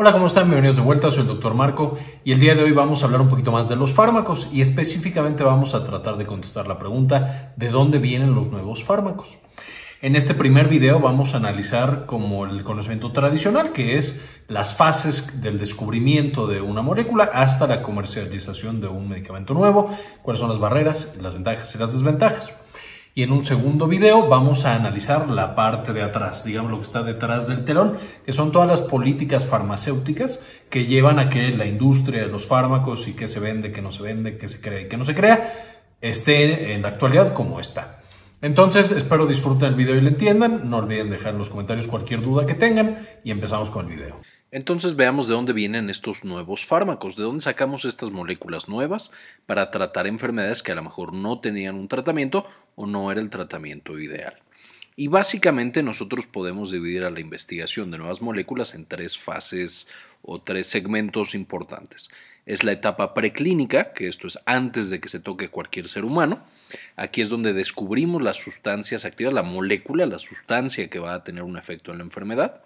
Hola, ¿cómo están? Bienvenidos de vuelta, soy el doctor Marco y el día de hoy vamos a hablar un poquito más de los fármacos y específicamente vamos a tratar de contestar la pregunta de dónde vienen los nuevos fármacos. En este primer video vamos a analizar como el conocimiento tradicional, que es las fases del descubrimiento de una molécula hasta la comercialización de un medicamento nuevo, cuáles son las barreras, las ventajas y las desventajas. Y en un segundo video vamos a analizar la parte de atrás, digamos lo que está detrás del telón, que son todas las políticas farmacéuticas que llevan a que la industria de los fármacos y que se vende, que no se vende, que se crea y qué no se crea, esté en la actualidad como está. Entonces, espero disfruten el video y lo entiendan. No olviden dejar en los comentarios cualquier duda que tengan y empezamos con el video. Entonces veamos de dónde vienen estos nuevos fármacos, de dónde sacamos estas moléculas nuevas para tratar enfermedades que a lo mejor no tenían un tratamiento o no era el tratamiento ideal. Y básicamente nosotros podemos dividir a la investigación de nuevas moléculas en tres fases o tres segmentos importantes. Es la etapa preclínica, que esto es antes de que se toque cualquier ser humano. Aquí es donde descubrimos las sustancias activas, la molécula, la sustancia que va a tener un efecto en la enfermedad.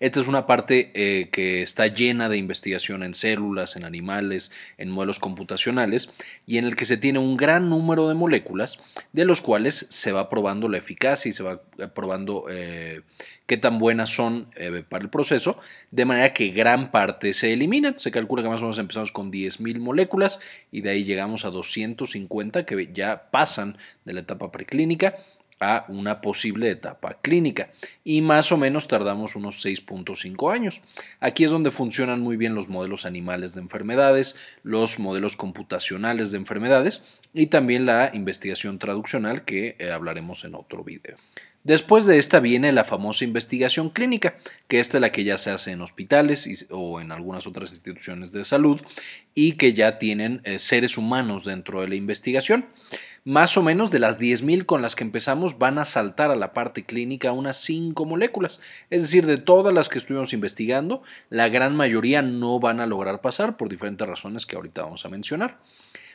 Esta es una parte eh, que está llena de investigación en células, en animales, en modelos computacionales y en el que se tiene un gran número de moléculas de los cuales se va probando la eficacia y se va eh, probando eh, qué tan buenas son para el proceso, de manera que gran parte se eliminan. Se calcula que más o menos empezamos con 10.000 moléculas y de ahí llegamos a 250 que ya pasan de la etapa preclínica a una posible etapa clínica y más o menos tardamos unos 6.5 años. Aquí es donde funcionan muy bien los modelos animales de enfermedades, los modelos computacionales de enfermedades y también la investigación traduccional que eh, hablaremos en otro video. Después de esta viene la famosa investigación clínica, que esta es la que ya se hace en hospitales o en algunas otras instituciones de salud y que ya tienen eh, seres humanos dentro de la investigación. Más o menos de las 10.000 con las que empezamos van a saltar a la parte clínica unas 5 moléculas. Es decir, de todas las que estuvimos investigando, la gran mayoría no van a lograr pasar por diferentes razones que ahorita vamos a mencionar.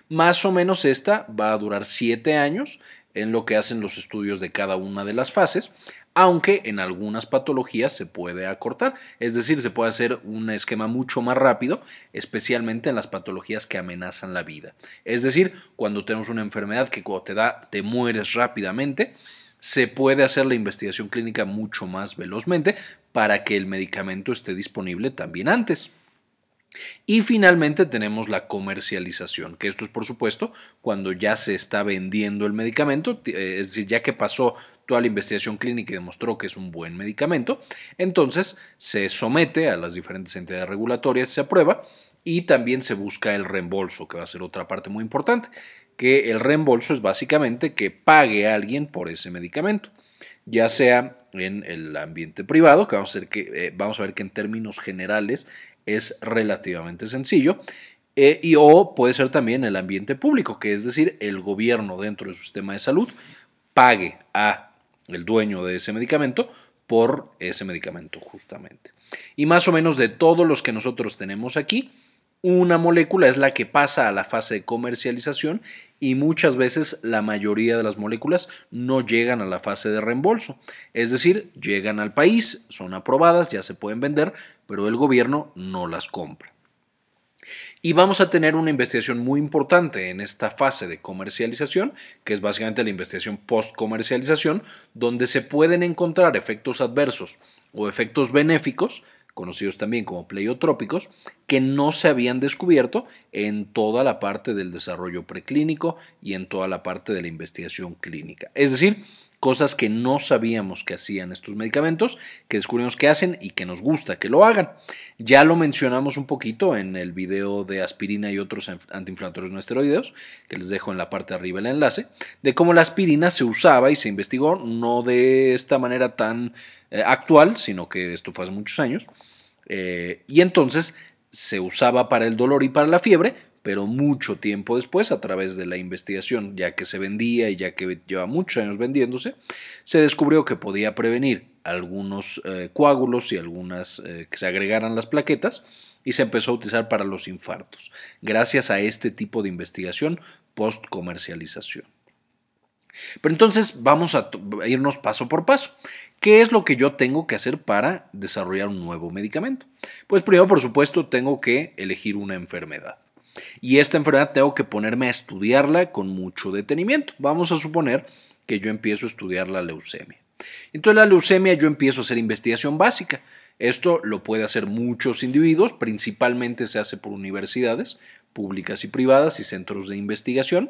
Más o menos esta va a durar 7 años, en lo que hacen los estudios de cada una de las fases, aunque en algunas patologías se puede acortar, es decir, se puede hacer un esquema mucho más rápido, especialmente en las patologías que amenazan la vida. Es decir, cuando tenemos una enfermedad que cuando te da te mueres rápidamente, se puede hacer la investigación clínica mucho más velozmente para que el medicamento esté disponible también antes. Y finalmente tenemos la comercialización, que esto es por supuesto cuando ya se está vendiendo el medicamento, eh, es decir, ya que pasó toda la investigación clínica y demostró que es un buen medicamento, entonces se somete a las diferentes entidades regulatorias, se aprueba y también se busca el reembolso, que va a ser otra parte muy importante, que el reembolso es básicamente que pague alguien por ese medicamento ya sea en el ambiente privado, que vamos a, ver que, eh, vamos a ver que en términos generales es relativamente sencillo. Eh, y o puede ser también el ambiente público, que es decir, el gobierno dentro de su sistema de salud pague a el dueño de ese medicamento por ese medicamento justamente. Y más o menos de todos los que nosotros tenemos aquí, una molécula es la que pasa a la fase de comercialización y muchas veces la mayoría de las moléculas no llegan a la fase de reembolso. Es decir, llegan al país, son aprobadas, ya se pueden vender, pero el gobierno no las compra. Y vamos a tener una investigación muy importante en esta fase de comercialización, que es básicamente la investigación post-comercialización, donde se pueden encontrar efectos adversos o efectos benéficos, conocidos también como pleiotrópicos, que no se habían descubierto en toda la parte del desarrollo preclínico y en toda la parte de la investigación clínica. Es decir, cosas que no sabíamos que hacían estos medicamentos, que descubrimos que hacen y que nos gusta que lo hagan. Ya lo mencionamos un poquito en el video de aspirina y otros antiinflamatorios no esteroideos, que les dejo en la parte de arriba el enlace, de cómo la aspirina se usaba y se investigó, no de esta manera tan eh, actual, sino que esto fue hace muchos años. Eh, y entonces se usaba para el dolor y para la fiebre, pero mucho tiempo después, a través de la investigación, ya que se vendía y ya que lleva muchos años vendiéndose, se descubrió que podía prevenir algunos eh, coágulos y algunas eh, que se agregaran las plaquetas y se empezó a utilizar para los infartos, gracias a este tipo de investigación post comercialización. Pero entonces vamos a irnos paso por paso. ¿Qué es lo que yo tengo que hacer para desarrollar un nuevo medicamento? Pues primero, por supuesto, tengo que elegir una enfermedad. Y esta enfermedad tengo que ponerme a estudiarla con mucho detenimiento. Vamos a suponer que yo empiezo a estudiar la leucemia. Entonces la leucemia yo empiezo a hacer investigación básica. Esto lo puede hacer muchos individuos, principalmente se hace por universidades públicas y privadas y centros de investigación.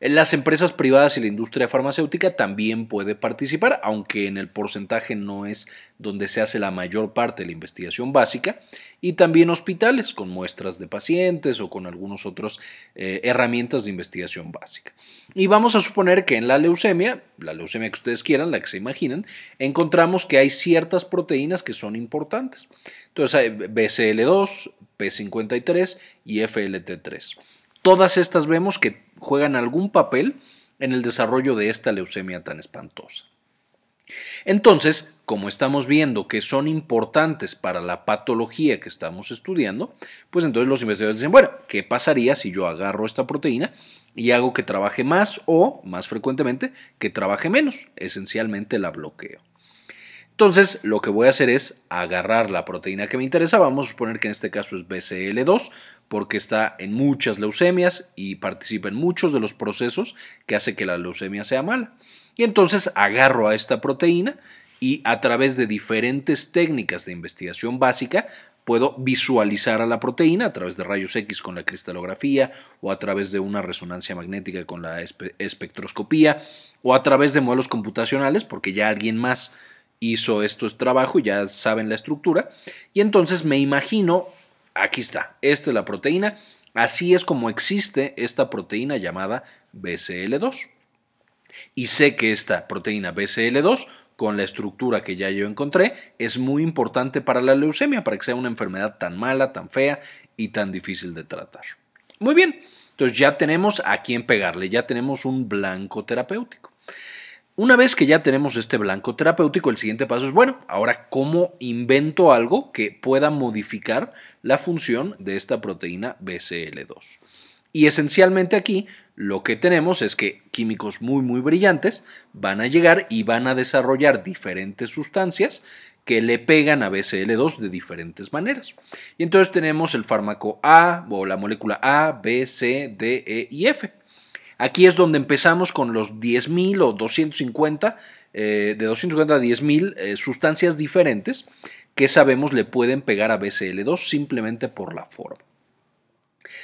Las empresas privadas y la industria farmacéutica también puede participar, aunque en el porcentaje no es donde se hace la mayor parte de la investigación básica, y también hospitales con muestras de pacientes o con algunas otras eh, herramientas de investigación básica. Y vamos a suponer que en la leucemia, la leucemia que ustedes quieran, la que se imaginen, encontramos que hay ciertas proteínas que son importantes. Entonces hay BCL2, P53 y FLT3. Todas estas vemos que juegan algún papel en el desarrollo de esta leucemia tan espantosa. Entonces, como estamos viendo que son importantes para la patología que estamos estudiando, pues entonces los investigadores dicen, bueno, ¿qué pasaría si yo agarro esta proteína y hago que trabaje más o, más frecuentemente, que trabaje menos? Esencialmente la bloqueo. Entonces, lo que voy a hacer es agarrar la proteína que me interesa. Vamos a suponer que en este caso es BCL2 porque está en muchas leucemias y participa en muchos de los procesos que hace que la leucemia sea mala. Y entonces agarro a esta proteína y a través de diferentes técnicas de investigación básica puedo visualizar a la proteína a través de rayos X con la cristalografía o a través de una resonancia magnética con la espectroscopía o a través de modelos computacionales porque ya alguien más hizo estos este trabajos, ya saben la estructura y entonces me imagino aquí está, esta es la proteína, así es como existe esta proteína llamada BCL2. Y sé que esta proteína BCL2 con la estructura que ya yo encontré, es muy importante para la leucemia, para que sea una enfermedad tan mala, tan fea y tan difícil de tratar. Muy bien, entonces ya tenemos a quién pegarle, ya tenemos un blanco terapéutico. Una vez que ya tenemos este blanco terapéutico, el siguiente paso es, bueno, ahora cómo invento algo que pueda modificar la función de esta proteína BCL2. Y esencialmente aquí lo que tenemos es que químicos muy muy brillantes van a llegar y van a desarrollar diferentes sustancias que le pegan a BCL2 de diferentes maneras. Y entonces tenemos el fármaco A o la molécula A, B, C, D, E y F. Aquí es donde empezamos con los 10.000 o 250, eh, de 250 a 10.000 eh, sustancias diferentes que sabemos le pueden pegar a BCL2 simplemente por la forma.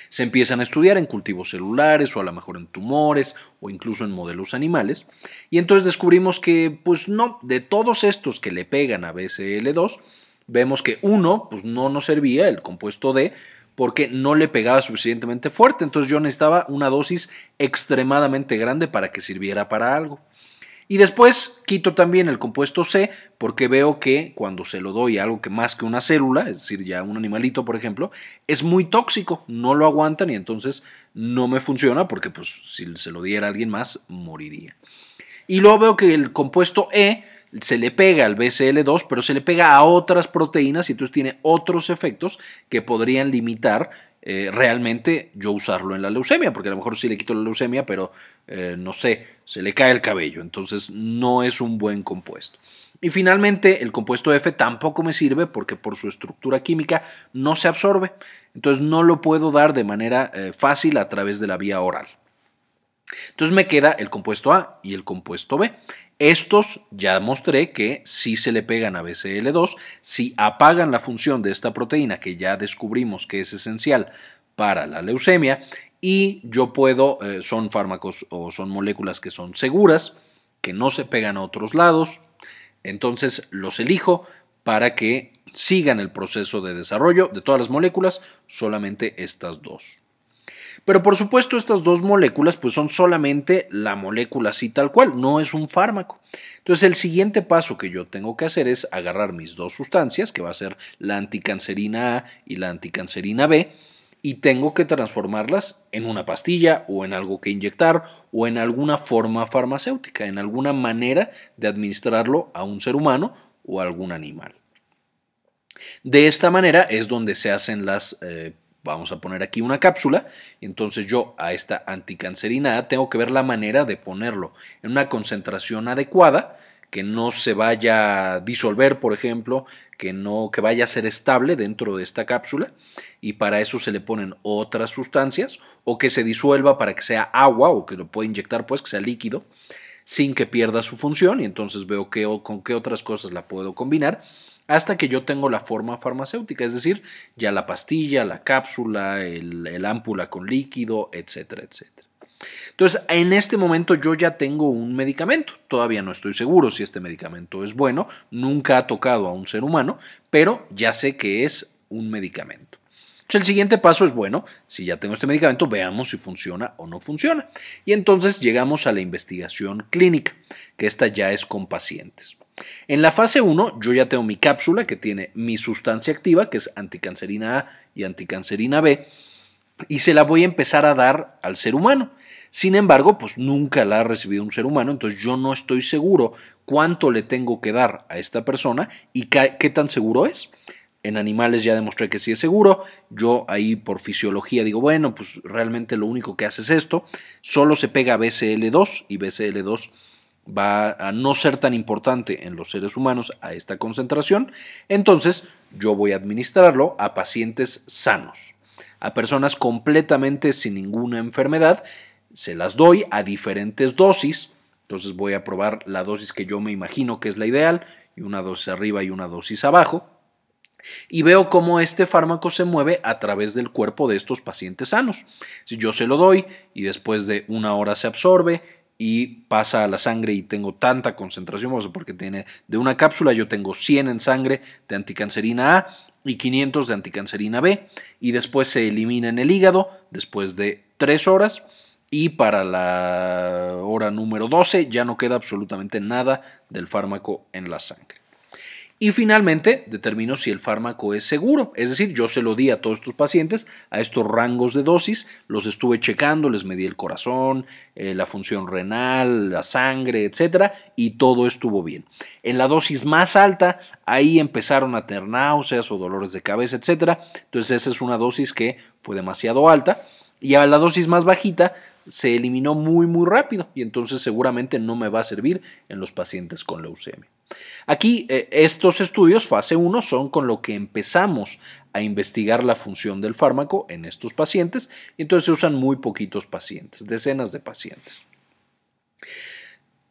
Se empiezan a estudiar en cultivos celulares o a lo mejor en tumores o incluso en modelos animales y entonces descubrimos que pues no, de todos estos que le pegan a BCL2, vemos que uno pues no nos servía, el compuesto D, porque no le pegaba suficientemente fuerte. Entonces yo necesitaba una dosis extremadamente grande para que sirviera para algo. Y después quito también el compuesto C porque veo que cuando se lo doy a algo que más que una célula, es decir, ya un animalito, por ejemplo, es muy tóxico, no lo aguantan y entonces no me funciona porque pues, si se lo diera a alguien más, moriría. Y luego veo que el compuesto E se le pega al BCL2, pero se le pega a otras proteínas y entonces tiene otros efectos que podrían limitar eh, realmente yo usarlo en la leucemia, porque a lo mejor sí le quito la leucemia, pero eh, no sé, se le cae el cabello, entonces no es un buen compuesto. Y finalmente, el compuesto F tampoco me sirve porque por su estructura química no se absorbe, entonces no lo puedo dar de manera eh, fácil a través de la vía oral. Entonces me queda el compuesto A y el compuesto B. Estos ya mostré que si se le pegan a BCL2, si apagan la función de esta proteína que ya descubrimos que es esencial para la leucemia y yo puedo, eh, son fármacos o son moléculas que son seguras, que no se pegan a otros lados, entonces los elijo para que sigan el proceso de desarrollo de todas las moléculas, solamente estas dos. Pero por supuesto estas dos moléculas pues son solamente la molécula así tal cual, no es un fármaco. Entonces el siguiente paso que yo tengo que hacer es agarrar mis dos sustancias, que va a ser la anticancerina A y la anticancerina B, y tengo que transformarlas en una pastilla o en algo que inyectar o en alguna forma farmacéutica, en alguna manera de administrarlo a un ser humano o a algún animal. De esta manera es donde se hacen las eh, vamos a poner aquí una cápsula, entonces yo a esta anticancerinada tengo que ver la manera de ponerlo en una concentración adecuada, que no se vaya a disolver, por ejemplo, que no que vaya a ser estable dentro de esta cápsula y para eso se le ponen otras sustancias o que se disuelva para que sea agua o que lo pueda inyectar pues que sea líquido sin que pierda su función y entonces veo con qué otras cosas la puedo combinar hasta que yo tengo la forma farmacéutica, es decir, ya la pastilla, la cápsula, el, ámpula con líquido, etcétera, etcétera. Entonces, en este momento yo ya tengo un medicamento. Todavía no estoy seguro si este medicamento es bueno, nunca ha tocado a un ser humano, pero ya sé que es un medicamento. el siguiente paso es, bueno, si ya tengo este medicamento, veamos si funciona o no funciona. Y entonces llegamos a la investigación clínica, que esta ya es con pacientes. En la fase 1 yo ya tengo mi cápsula que tiene mi sustancia activa, que es anticancerina A y anticancerina B, y se la voy a empezar a dar al ser humano. Sin embargo, pues nunca la ha recibido un ser humano, entonces yo no estoy seguro cuánto le tengo que dar a esta persona y qué tan seguro es. En animales ya demostré que sí es seguro. Yo ahí por fisiología digo, bueno, pues realmente lo único que hace es esto. Solo se pega BCL2 y BCL2 va a no ser tan importante en los seres humanos a esta concentración, entonces yo voy a administrarlo a pacientes sanos, a personas completamente sin ninguna enfermedad, se las doy a diferentes dosis, entonces voy a probar la dosis que yo me imagino que es la ideal, y una dosis arriba y una dosis abajo, y veo cómo este fármaco se mueve a través del cuerpo de estos pacientes sanos. Si yo se lo doy y después de una hora se absorbe, y pasa a la sangre y tengo tanta concentración, porque tiene de una cápsula yo tengo 100 en sangre de anticancerina A y 500 de anticancerina B y después se elimina en el hígado después de 3 horas y para la hora número 12 ya no queda absolutamente nada del fármaco en la sangre. Y finalmente, determino si el fármaco es seguro. Es decir, yo se lo di a todos estos pacientes a estos rangos de dosis, los estuve checando, les medí el corazón, eh, la función renal, la sangre, etcétera, y todo estuvo bien. En la dosis más alta, ahí empezaron a tener náuseas o dolores de cabeza, etcétera. Entonces, esa es una dosis que fue demasiado alta. Y a la dosis más bajita, se eliminó muy, muy rápido y entonces seguramente no me va a servir en los pacientes con leucemia. Aquí eh, estos estudios fase 1 son con lo que empezamos a investigar la función del fármaco en estos pacientes y entonces se usan muy poquitos pacientes, decenas de pacientes.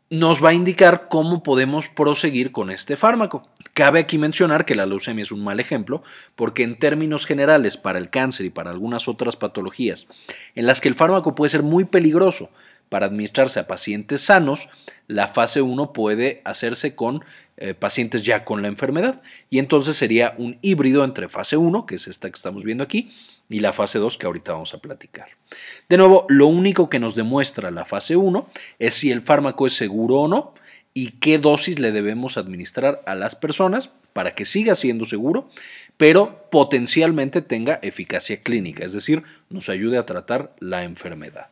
Nos va a indicar cómo podemos proseguir con este fármaco. Cabe aquí mencionar que la leucemia es un mal ejemplo porque en términos generales para el cáncer y para algunas otras patologías en las que el fármaco puede ser muy peligroso, para administrarse a pacientes sanos, la fase 1 puede hacerse con eh, pacientes ya con la enfermedad y entonces sería un híbrido entre fase 1, que es esta que estamos viendo aquí, y la fase 2 que ahorita vamos a platicar. De nuevo, lo único que nos demuestra la fase 1 es si el fármaco es seguro o no y qué dosis le debemos administrar a las personas para que siga siendo seguro, pero potencialmente tenga eficacia clínica, es decir, nos ayude a tratar la enfermedad.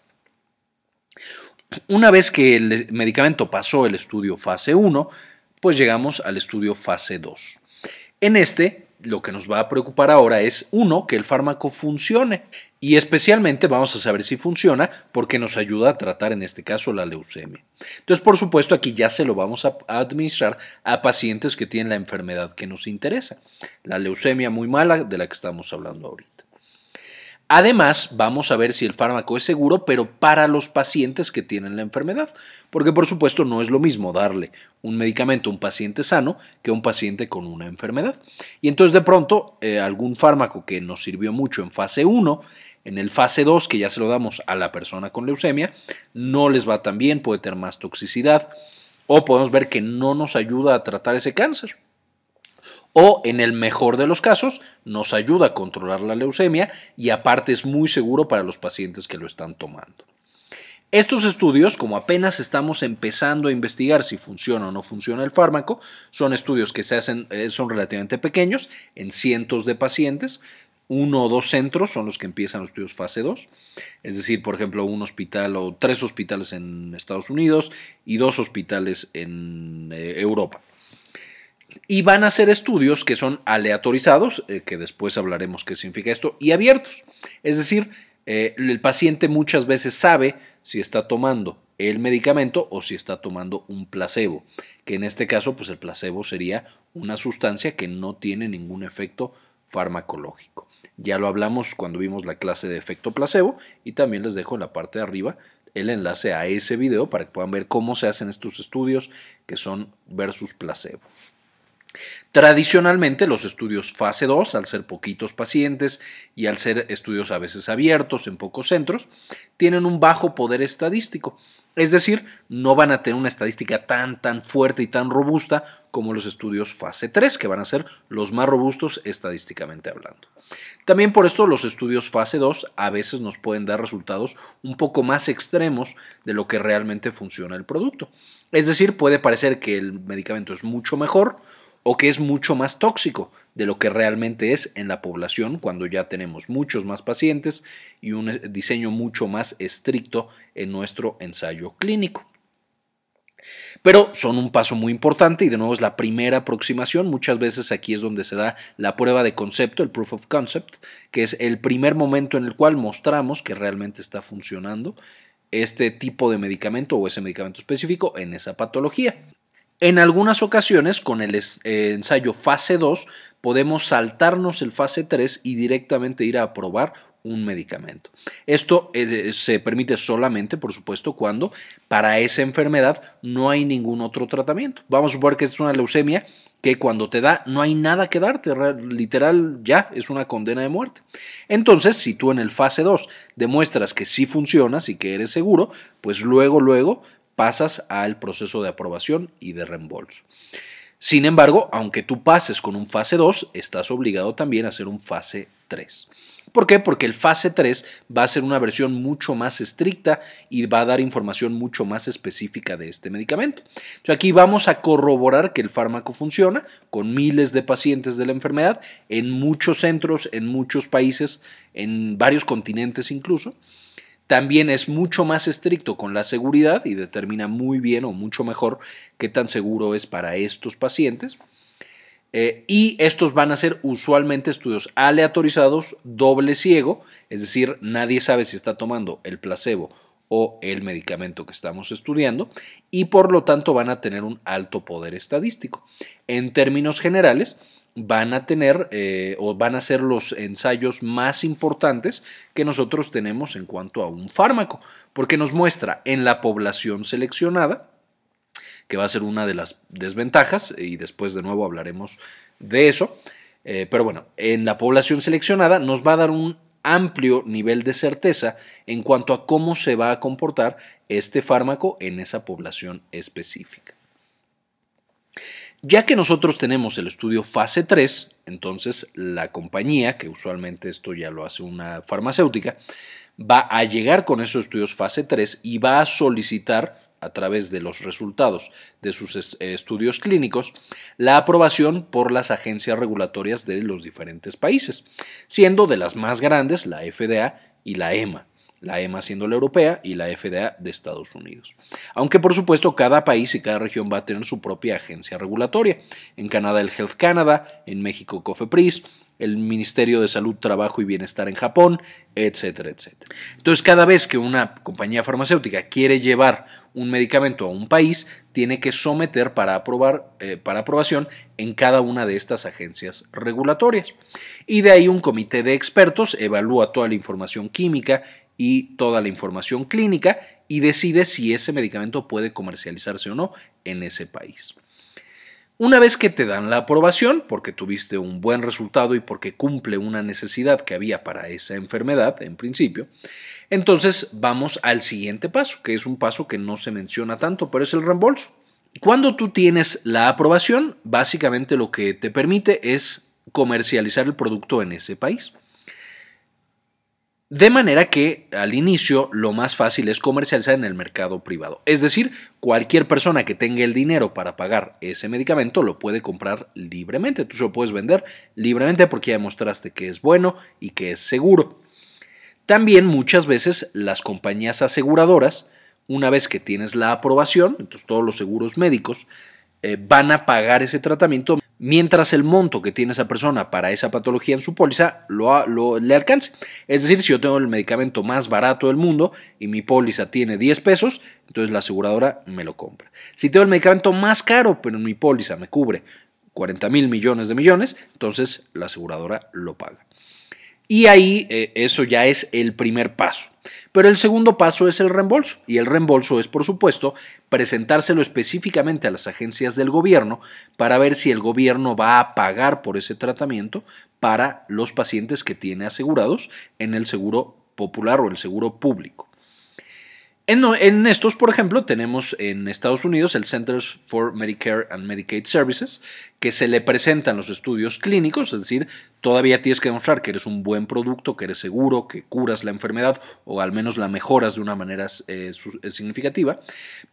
Una vez que el medicamento pasó el estudio fase 1, pues llegamos al estudio fase 2. En este, lo que nos va a preocupar ahora es, uno, que el fármaco funcione y especialmente vamos a saber si funciona porque nos ayuda a tratar en este caso la leucemia. Entonces, por supuesto, aquí ya se lo vamos a administrar a pacientes que tienen la enfermedad que nos interesa, la leucemia muy mala de la que estamos hablando ahorita. Además, vamos a ver si el fármaco es seguro, pero para los pacientes que tienen la enfermedad, porque por supuesto no es lo mismo darle un medicamento a un paciente sano que a un paciente con una enfermedad. Y entonces de pronto eh, algún fármaco que nos sirvió mucho en fase 1, en el fase 2, que ya se lo damos a la persona con leucemia, no les va tan bien, puede tener más toxicidad, o podemos ver que no nos ayuda a tratar ese cáncer o en el mejor de los casos nos ayuda a controlar la leucemia y aparte es muy seguro para los pacientes que lo están tomando. Estos estudios, como apenas estamos empezando a investigar si funciona o no funciona el fármaco, son estudios que se hacen, eh, son relativamente pequeños, en cientos de pacientes. Uno o dos centros son los que empiezan los estudios fase 2, es decir, por ejemplo, un hospital o tres hospitales en Estados Unidos y dos hospitales en eh, Europa y van a ser estudios que son aleatorizados, eh, que después hablaremos qué significa esto, y abiertos. Es decir, eh, el paciente muchas veces sabe si está tomando el medicamento o si está tomando un placebo, que en este caso, pues el placebo sería una sustancia que no tiene ningún efecto farmacológico. Ya lo hablamos cuando vimos la clase de efecto placebo y también les dejo en la parte de arriba el enlace a ese video para que puedan ver cómo se hacen estos estudios que son versus placebo. Tradicionalmente los estudios fase 2, al ser poquitos pacientes y al ser estudios a veces abiertos en pocos centros, tienen un bajo poder estadístico, es decir, no van a tener una estadística tan tan fuerte y tan robusta como los estudios fase 3, que van a ser los más robustos estadísticamente hablando. También por esto los estudios fase 2 a veces nos pueden dar resultados un poco más extremos de lo que realmente funciona el producto. Es decir, puede parecer que el medicamento es mucho mejor, o que es mucho más tóxico de lo que realmente es en la población cuando ya tenemos muchos más pacientes y un diseño mucho más estricto en nuestro ensayo clínico. Pero son un paso muy importante y de nuevo es la primera aproximación. Muchas veces aquí es donde se da la prueba de concepto, el proof of concept, que es el primer momento en el cual mostramos que realmente está funcionando este tipo de medicamento o ese medicamento específico en esa patología. En algunas ocasiones, con el eh, ensayo fase 2, podemos saltarnos el fase 3 y directamente ir a probar un medicamento. Esto eh, eh, se permite solamente, por supuesto, cuando para esa enfermedad no hay ningún otro tratamiento. Vamos a suponer que es una leucemia que cuando te da no hay nada que darte, literal ya es una condena de muerte. Entonces, si tú en el fase 2 demuestras que sí funcionas y que eres seguro, pues luego, luego pasas al proceso de aprobación y de reembolso. Sin embargo, aunque tú pases con un fase 2, estás obligado también a hacer un fase 3. ¿Por qué? Porque el fase 3 va a ser una versión mucho más estricta y va a dar información mucho más específica de este medicamento. aquí vamos a corroborar que el fármaco funciona con miles de pacientes de la enfermedad en muchos centros, en muchos países, en varios continentes incluso. También es mucho más estricto con la seguridad y determina muy bien o mucho mejor qué tan seguro es para estos pacientes. Eh, y estos van a ser usualmente estudios aleatorizados, doble ciego, es decir, nadie sabe si está tomando el placebo o el medicamento que estamos estudiando y por lo tanto van a tener un alto poder estadístico. En términos generales, van a tener eh, o van a ser los ensayos más importantes que nosotros tenemos en cuanto a un fármaco, porque nos muestra en la población seleccionada, que va a ser una de las desventajas, y después de nuevo hablaremos de eso, eh, pero bueno, en la población seleccionada nos va a dar un amplio nivel de certeza en cuanto a cómo se va a comportar este fármaco en esa población específica. Ya que nosotros tenemos el estudio fase 3, entonces la compañía, que usualmente esto ya lo hace una farmacéutica, va a llegar con esos estudios fase 3 y va a solicitar a través de los resultados de sus estudios clínicos la aprobación por las agencias regulatorias de los diferentes países, siendo de las más grandes la FDA y la EMA la EMA siendo la europea y la FDA de Estados Unidos. Aunque por supuesto cada país y cada región va a tener su propia agencia regulatoria. En Canadá el Health Canada, en México COFEPRIS, el Ministerio de Salud, Trabajo y Bienestar en Japón, etcétera, etcétera. Entonces, cada vez que una compañía farmacéutica quiere llevar un medicamento a un país, tiene que someter para, aprobar, eh, para aprobación en cada una de estas agencias regulatorias. Y de ahí un comité de expertos evalúa toda la información química, y toda la información clínica y decide si ese medicamento puede comercializarse o no en ese país. Una vez que te dan la aprobación, porque tuviste un buen resultado y porque cumple una necesidad que había para esa enfermedad en principio, entonces vamos al siguiente paso, que es un paso que no se menciona tanto, pero es el reembolso. Cuando tú tienes la aprobación, básicamente lo que te permite es comercializar el producto en ese país. De manera que al inicio lo más fácil es comercializar en el mercado privado. Es decir, cualquier persona que tenga el dinero para pagar ese medicamento lo puede comprar libremente. Tú se lo puedes vender libremente porque ya demostraste que es bueno y que es seguro. También muchas veces las compañías aseguradoras, una vez que tienes la aprobación, entonces todos los seguros médicos, eh, van a pagar ese tratamiento mientras el monto que tiene esa persona para esa patología en su póliza lo, le alcance. Es decir, si yo tengo el medicamento más barato del mundo y mi póliza tiene 10 pesos, entonces la aseguradora me lo compra. Si tengo el medicamento más caro, pero mi póliza me cubre 40 mil millones de millones, entonces la aseguradora lo paga. Y ahí eh, eso ya es el primer paso. Pero el segundo paso es el reembolso, y el reembolso es, por supuesto, presentárselo específicamente a las agencias del gobierno para ver si el gobierno va a pagar por ese tratamiento para los pacientes que tiene asegurados en el seguro popular o el seguro público. En, estos, por ejemplo, tenemos en Estados Unidos el Centers for Medicare and Medicaid Services, que se le presentan los estudios clínicos, es decir, todavía tienes que demostrar que eres un buen producto, que eres seguro, que curas la enfermedad o al menos la mejoras de una manera eh, eh, significativa,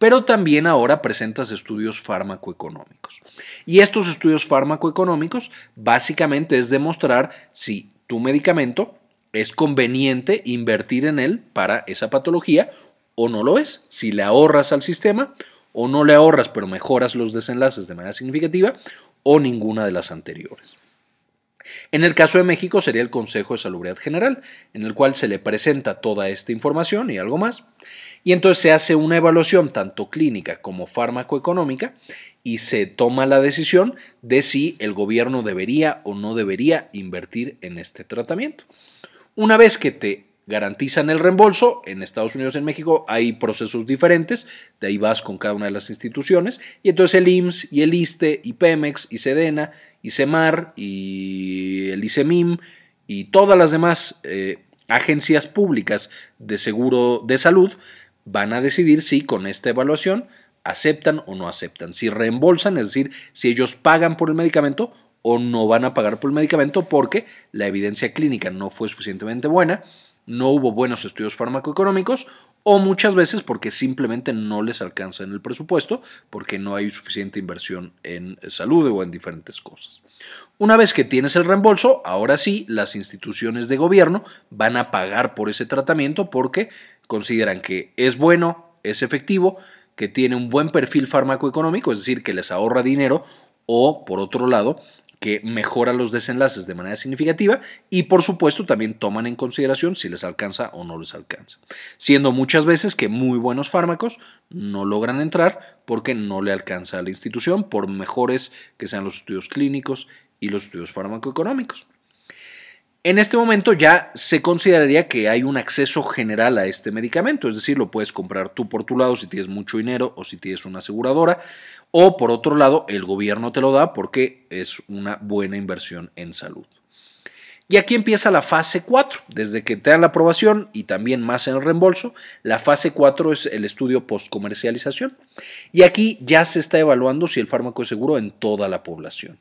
pero también ahora presentas estudios farmacoeconómicos. Y estos estudios farmacoeconómicos básicamente es demostrar si tu medicamento es conveniente invertir en él para esa patología o no lo es. Si le ahorras al sistema o no le ahorras pero mejoras los desenlaces de manera significativa o ninguna de las anteriores. En el caso de México sería el Consejo de Salubridad General, en el cual se le presenta toda esta información y algo más, y entonces se hace una evaluación tanto clínica como farmacoeconómica y se toma la decisión de si el gobierno debería o no debería invertir en este tratamiento. Una vez que te garantizan el reembolso. En Estados Unidos y en México hay procesos diferentes, de ahí vas con cada una de las instituciones. Y entonces el IMSS y el ISTE y Pemex y Sedena y CEMAR y el ICEMIM y todas las demás eh, agencias públicas de seguro de salud van a decidir si con esta evaluación aceptan o no aceptan, si reembolsan, es decir, si ellos pagan por el medicamento o no van a pagar por el medicamento porque la evidencia clínica no fue suficientemente buena no hubo buenos estudios farmacoeconómicos o muchas veces porque simplemente no les alcanza en el presupuesto porque no hay suficiente inversión en eh, salud o en diferentes cosas. Una vez que tienes el reembolso, ahora sí, las instituciones de gobierno van a pagar por ese tratamiento porque consideran que es bueno, es efectivo, que tiene un buen perfil farmacoeconómico, es decir, que les ahorra dinero o, por otro lado, que mejora los desenlaces de manera significativa y por supuesto también toman en consideración si les alcanza o no les alcanza, siendo muchas veces que muy buenos fármacos no logran entrar porque no le alcanza a la institución por mejores que sean los estudios clínicos y los estudios farmacoeconómicos. En este momento ya se consideraría que hay un acceso general a este medicamento, es decir, lo puedes comprar tú por tu lado si tienes mucho dinero o si tienes una aseguradora, o por otro lado, el gobierno te lo da porque es una buena inversión en salud. Y aquí empieza la fase 4. Desde que te dan la aprobación y también más en el reembolso, la fase 4 es el estudio post comercialización. Y aquí ya se está evaluando si el fármaco es seguro en toda la población.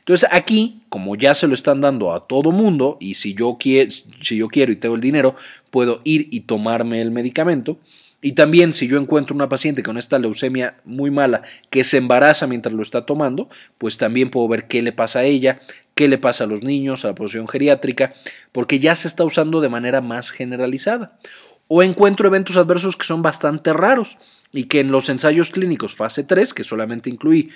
Entonces aquí, como ya se lo están dando a todo mundo, y si yo, quiero, si yo quiero y tengo el dinero, puedo ir y tomarme el medicamento. Y también si yo encuentro una paciente con esta leucemia muy mala que se embaraza mientras lo está tomando, pues también puedo ver qué le pasa a ella, qué le pasa a los niños, a la posición geriátrica, porque ya se está usando de manera más generalizada. O encuentro eventos adversos que son bastante raros y que en los ensayos clínicos fase 3, que solamente incluí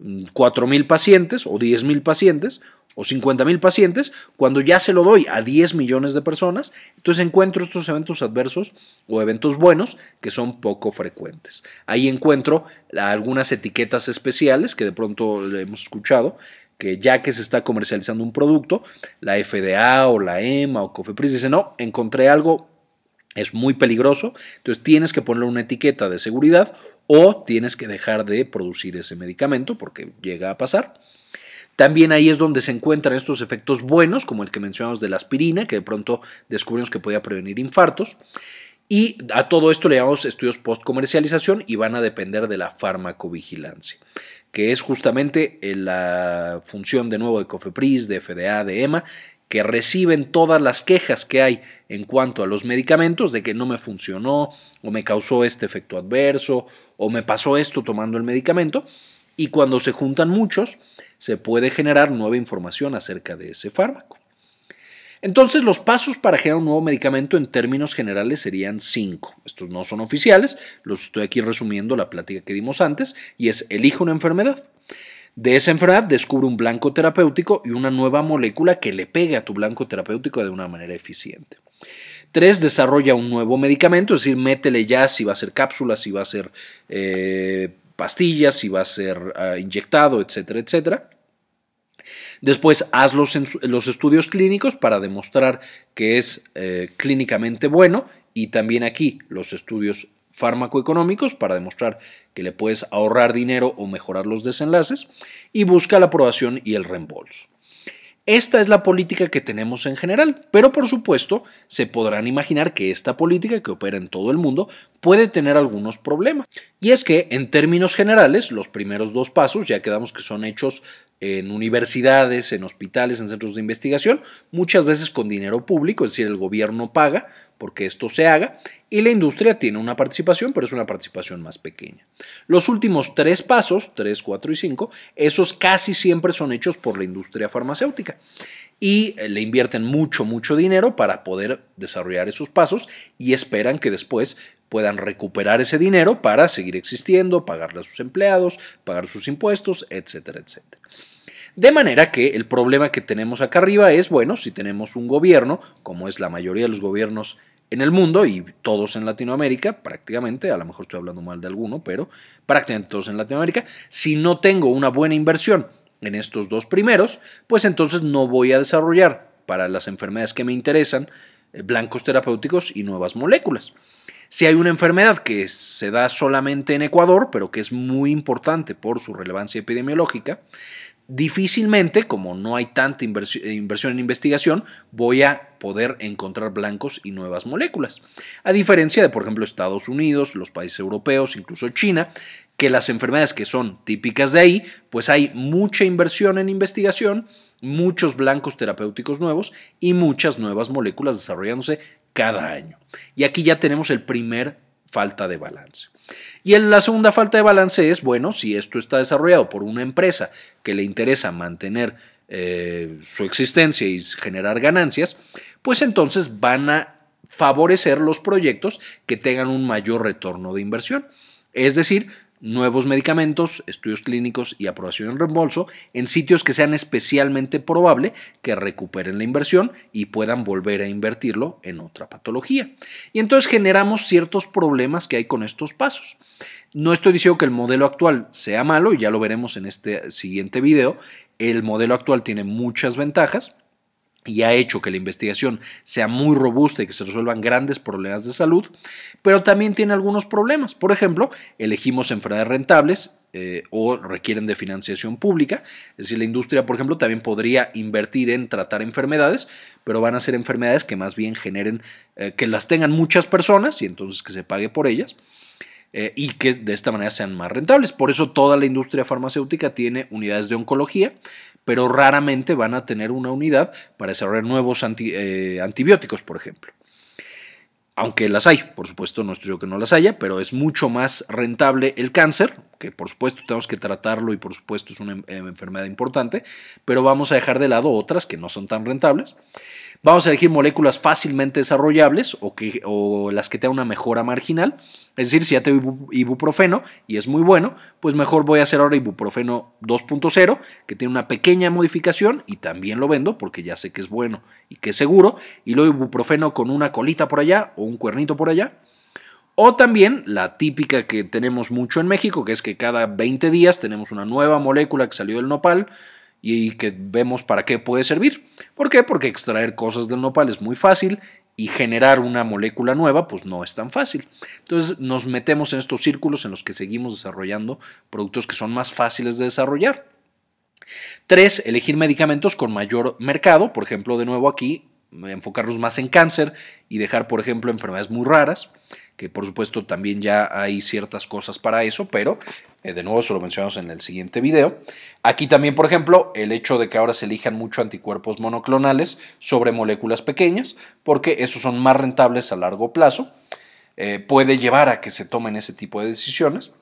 4.000 pacientes o 10.000 pacientes o 50.000 pacientes, cuando ya se lo doy a 10 millones de personas, entonces encuentro estos eventos adversos o eventos buenos que son poco frecuentes. Ahí encuentro algunas etiquetas especiales que de pronto hemos escuchado, que ya que se está comercializando un producto, la FDA o la EMA o Cofepris dice, no, encontré algo, es muy peligroso, entonces tienes que ponerle una etiqueta de seguridad o tienes que dejar de producir ese medicamento porque llega a pasar. También ahí es donde se encuentran estos efectos buenos, como el que mencionamos de la aspirina, que de pronto descubrimos que podía prevenir infartos. Y a todo esto le llamamos estudios post-comercialización y van a depender de la farmacovigilancia, que es justamente la función de nuevo de COFEPRIS, de FDA, de EMA, que reciben todas las quejas que hay en cuanto a los medicamentos, de que no me funcionó, o me causó este efecto adverso, o me pasó esto tomando el medicamento, y cuando se juntan muchos, se puede generar nueva información acerca de ese fármaco. Entonces, los pasos para generar un nuevo medicamento en términos generales serían cinco. Estos no son oficiales, los estoy aquí resumiendo la plática que dimos antes, y es elige una enfermedad. De esa enfermedad descubre un blanco terapéutico y una nueva molécula que le pegue a tu blanco terapéutico de una manera eficiente. Tres, Desarrolla un nuevo medicamento, es decir, métele ya si va a ser cápsula, si va a ser eh, pastillas, si va a ser ah, inyectado, etcétera, etcétera. Después, haz los, los, estudios clínicos para demostrar que es eh, clínicamente bueno y también aquí los estudios fármaco-económicos para demostrar que le puedes ahorrar dinero o mejorar los desenlaces y busca la aprobación y el reembolso. Esta es la política que tenemos en general, pero por supuesto se podrán imaginar que esta política que opera en todo el mundo puede tener algunos problemas. Y es que en términos generales, los primeros dos pasos, ya quedamos que son hechos en universidades, en hospitales, en centros de investigación, muchas veces con dinero público, es decir, el gobierno paga porque esto se haga y la industria tiene una participación, pero es una participación más pequeña. Los últimos tres pasos, tres, cuatro y cinco, esos casi siempre son hechos por la industria farmacéutica y eh, le invierten mucho, mucho dinero para poder desarrollar esos pasos y esperan que después puedan recuperar ese dinero para seguir existiendo, pagarle a sus empleados, pagar sus impuestos, etcétera, etcétera. De manera que el problema que tenemos acá arriba es, bueno, si tenemos un gobierno, como es la mayoría de los gobiernos en el mundo y todos en Latinoamérica, prácticamente, a lo mejor estoy hablando mal de alguno, pero prácticamente todos en Latinoamérica, si no tengo una buena inversión en estos dos primeros, pues entonces no voy a desarrollar para las enfermedades que me interesan eh, blancos terapéuticos y nuevas moléculas. Si hay una enfermedad que se da solamente en Ecuador, pero que es muy importante por su relevancia epidemiológica, difícilmente, como no hay tanta inversión en investigación, voy a poder encontrar blancos y nuevas moléculas. A diferencia de, por ejemplo, Estados Unidos, los países europeos, incluso China, que las enfermedades que son típicas de ahí, pues hay mucha inversión en investigación, muchos blancos terapéuticos nuevos y muchas nuevas moléculas desarrollándose cada año. Y aquí ya tenemos el primer falta de balance. Y en la segunda falta de balance es, bueno, si esto está desarrollado por una empresa que le interesa mantener eh, su existencia y generar ganancias, pues entonces van a favorecer los proyectos que tengan un mayor retorno de inversión. Es decir, nuevos medicamentos, estudios clínicos y aprobación en reembolso en sitios que sean especialmente probable que recuperen la inversión y puedan volver a invertirlo en otra patología. Y entonces generamos ciertos problemas que hay con estos pasos. No estoy diciendo que el modelo actual sea malo, ya lo veremos en este siguiente video. El modelo actual tiene muchas ventajas, y ha hecho que la investigación sea muy robusta y que se resuelvan grandes problemas de salud, pero también tiene algunos problemas. Por ejemplo, elegimos enfermedades rentables eh, o requieren de financiación pública. Es decir, la industria, por ejemplo, también podría invertir en tratar enfermedades, pero van a ser enfermedades que más bien generen, eh, que las tengan muchas personas y entonces que se pague por ellas eh, y que de esta manera sean más rentables. Por eso toda la industria farmacéutica tiene unidades de oncología, pero raramente van a tener una unidad para desarrollar nuevos eh, antibióticos, por ejemplo. Aunque las hay, por supuesto, no estoy yo que no las haya, pero es mucho más rentable el cáncer, que por supuesto tenemos que tratarlo y por supuesto es una em, enfermedad importante, pero vamos a dejar de lado otras que no son tan rentables. Vamos a elegir moléculas fácilmente desarrollables o, que, las que tengan una mejora marginal. Es decir, si ya tengo ibuprofeno y es muy bueno, pues mejor voy a hacer ahora ibuprofeno 2.0, que tiene una pequeña modificación y también lo vendo porque ya sé que es bueno y que es seguro. Y luego ibuprofeno con una colita por allá o un cuernito por allá. O también la típica que tenemos mucho en México, que es que cada 20 días tenemos una nueva molécula que salió del nopal y que vemos para qué puede servir. ¿Por qué? Porque extraer cosas del nopal es muy fácil y generar una molécula nueva pues no es tan fácil. Entonces nos metemos en estos círculos en los que seguimos desarrollando productos que son más fáciles de desarrollar. Tres, Elegir medicamentos con mayor mercado, por ejemplo, de nuevo aquí enfocarnos más en cáncer y dejar, por ejemplo, enfermedades muy raras que por supuesto también ya hay ciertas cosas para eso, pero eh, de nuevo se lo mencionamos en el siguiente video. Aquí también, por ejemplo, el hecho de que ahora se elijan mucho anticuerpos monoclonales sobre moléculas pequeñas, porque esos son más rentables a largo plazo, eh, puede llevar a que se tomen ese tipo de decisiones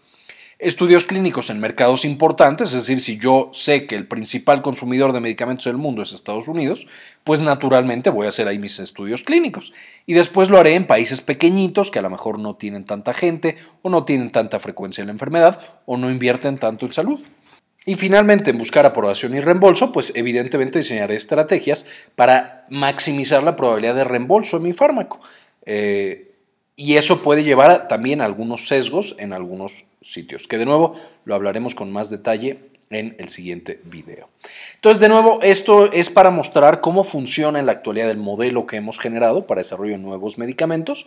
estudios clínicos en mercados importantes, es decir, si yo sé que el principal consumidor de medicamentos del mundo es Estados Unidos, pues naturalmente voy a hacer ahí mis estudios clínicos. Y después lo haré en países pequeñitos que a lo mejor no tienen tanta gente o no tienen tanta frecuencia en la enfermedad o no invierten tanto en salud. Y finalmente, en buscar aprobación y reembolso, pues evidentemente diseñaré estrategias para maximizar la probabilidad de reembolso de mi fármaco. Eh, y eso puede llevar también a algunos sesgos en algunos sitios, que de nuevo lo hablaremos con más detalle en el siguiente video. Entonces, de nuevo, esto es para mostrar cómo funciona en la actualidad el modelo que hemos generado para desarrollo de nuevos medicamentos.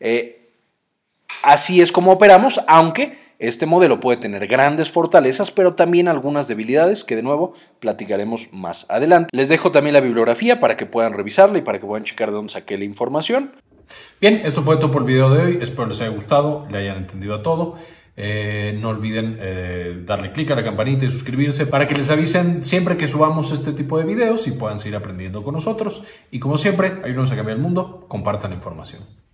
Eh, así es como operamos, aunque este modelo puede tener grandes fortalezas, pero también algunas debilidades que de nuevo platicaremos más adelante. Les dejo también la bibliografía para que puedan revisarla y para que puedan checar de dónde saqué la información. Bien, esto fue todo por el video de hoy. Espero les haya gustado, le hayan entendido a todo. Eh, no olviden eh, darle clic a la campanita y suscribirse para que les avisen siempre que subamos este tipo de videos y puedan seguir aprendiendo con nosotros. Y como siempre, ayúdenos a cambiar el mundo, compartan la información.